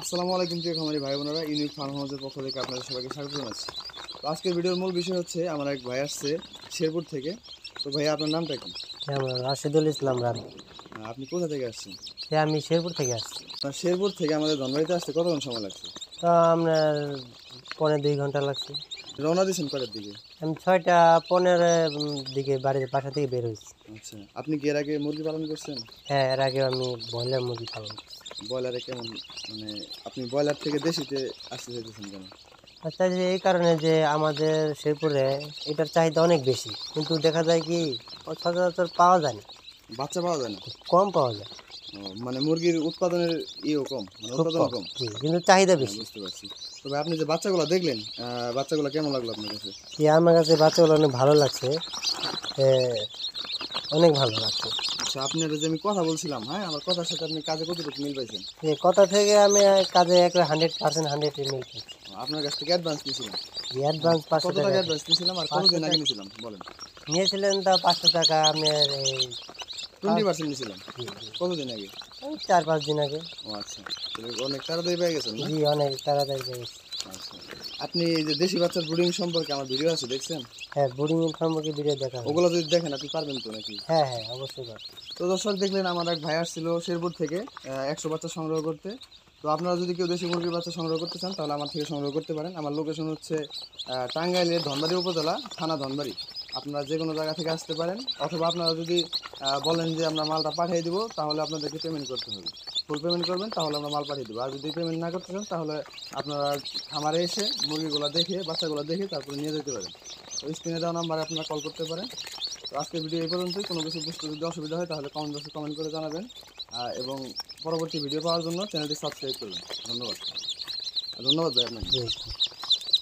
আসসালামু আলাইকুম জি আমার ভাই বোনেরা ইউনিক ফার্ম হাউসের পক্ষ থেকে আপনাদের সবাইকে স্বাগত জানাচ্ছি তো আজকের ভিডিওর মূল বিষয় হচ্ছে আমার এক ভাই আসছে শেরপুর থেকে তো ভাই আপনার নামটা কি হ্যাঁ, রাশিদুল ইসলাম রাম আপনি কোথা থেকে আসছেন হ্যাঁ আমি শেরপুর থেকে আসছি শেরপুর থেকে আমাদের ধনবাড়িতে আসতে কতক্ষণ সময় লাগছে তা আপনার পনের দুই ঘন্টা লাগছে রওনা দিয়েছেন কটার দিকে আমি ছয়টা পনেরো দিকে বাড়ির বাসা থেকে বের হয়েছি আচ্ছা আপনি কি এর আগে মুরগি পালন করছেন হ্যাঁ এর আগে আমি ব্রয়লার মুরগি পালন করছি ব্রয়লারে কেমন মানে আপনি ব্রয়লার থেকে দেশিতে আসতে চাইতেছেন কেন আচ্ছা যে এই কারণে যে আমাদের শেরপুরে এটার চাহিদা অনেক বেশি কিন্তু দেখা যায় কি সচরাচর পাওয়া যায় না বাচ্চা পাওয়া যায় না কম পাওয়া যায় মানে মুরগির উৎপাদনের ইয়েও কম মানে উৎপাদন কম কিন্তু চাহিদা বেশি বুঝতে পারছি তবে আপনি যে বাচ্চাগুলো দেখলেন বাচ্চাগুলো কেমন লাগলো আপনার কাছে আমার কাছে বাচ্চাগুলো অনেক ভালো লাগছে অনেক ভালো লাগছে সমস্যা আচ্ছা, আপনার যে আমি কথা বলছিলাম হ্যাঁ আমার কথার সাথে আপনি কাজে কতটুকু মিল পাইছেন কথা থেকে আমি কাজে একটা হান্ড্রেড পার্সেন্ট হান্ড্রেড মিল পাইছি আপনার কাছ থেকে অ্যাডভান্স নিয়েছিলাম অ্যাডভান্স পাঁচশো কত টাকা অ্যাডভান্স নিয়েছিলাম আর কত দিন আগে নিয়েছিলাম বলেন নিয়েছিলেন তা পাঁচশো টাকা আমি টোয়েন্টি পার্সেন্ট নিয়েছিলাম কতদিন আগে ওই চার পাঁচ দিন আগে ও আচ্ছা অনেক তাড়াতাড়ি পেয়ে গেছেন জি অনেক তাড়াতাড়ি পেয়ে গেছি আচ্ছা। আপনি যে দেশি বাচ্চার ব্রিডিং সম্পর্কে আমার ভিডিও আছে দেখছেন হ্যাঁ ব্রিডিং সম্পর্কে ভিডিও দেখা ওগুলো যদি দেখেন আপনি পারবেন তো নাকি হ্যাঁ হ্যাঁ অবশ্যই পারবেন তো দর্শক দেখলেন আমার এক ভাই আসছিল শেরপুর থেকে একশো বাচ্চা সংগ্রহ করতে তো আপনারা যদি কেউ দেশি মুরগির বাচ্চা সংগ্রহ করতে চান তাহলে আমার থেকে সংগ্রহ করতে পারেন আমার লোকেশন হচ্ছে টাঙ্গাইলের ধনবাড়ি উপজেলা থানা ধনবাড়ি আপনারা যে কোনো জায়গা থেকে আসতে পারেন অথবা আপনারা যদি বলেন যে আমরা মালটা পাঠিয়ে দিব তাহলে আপনাদেরকে পেমেন্ট করতে হবে ফুল পেমেন্ট করবেন তাহলে আমরা মাল পাঠিয়ে দেবো আর যদি পেমেন্ট না করতে চান তাহলে আপনারা খামারে এসে মুরগিগুলো দেখে বাচ্চাগুলো দেখে তারপরে নিয়ে যেতে পারেন তো স্ক্রিনে দেওয়া নাম্বারে আপনারা কল করতে পারেন তো আজকের ভিডিও এই পর্যন্তই কোনো কিছু বুঝতে যদি অসুবিধা হয় তাহলে কমেন্ট বক্সে কমেন্ট করে জানাবেন এবং পরবর্তী ভিডিও পাওয়ার জন্য চ্যানেলটি সাবস্ক্রাইব করবেন ধন্যবাদ ধন্যবাদ ভাই আপনাকে